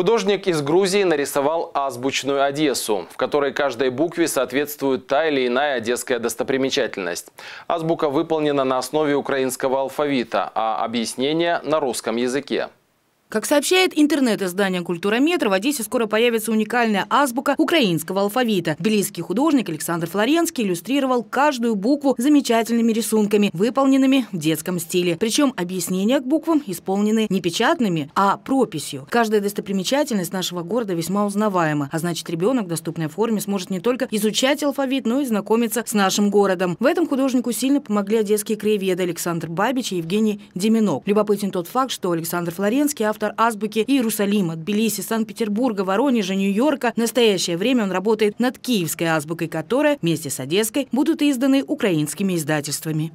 Художник из Грузии нарисовал азбучную Одессу, в которой каждой букве соответствует та или иная одесская достопримечательность. Азбука выполнена на основе украинского алфавита, а объяснение на русском языке. Как сообщает интернет-издание «Культурометр», в Одессе скоро появится уникальная азбука украинского алфавита. Белийский художник Александр Флоренский иллюстрировал каждую букву замечательными рисунками, выполненными в детском стиле. Причем объяснения к буквам исполнены не печатными, а прописью. Каждая достопримечательность нашего города весьма узнаваема, а значит ребенок в доступной форме сможет не только изучать алфавит, но и знакомиться с нашим городом. В этом художнику сильно помогли одесские краеведы Александр Бабич и Евгений Деминок. Любопытен тот факт, что Александр Флоренский – автор автор азбуки Иерусалима, Тбилиси, Санкт-Петербурга, Воронежа, Нью-Йорка. В настоящее время он работает над киевской азбукой, которая вместе с одесской будут изданы украинскими издательствами.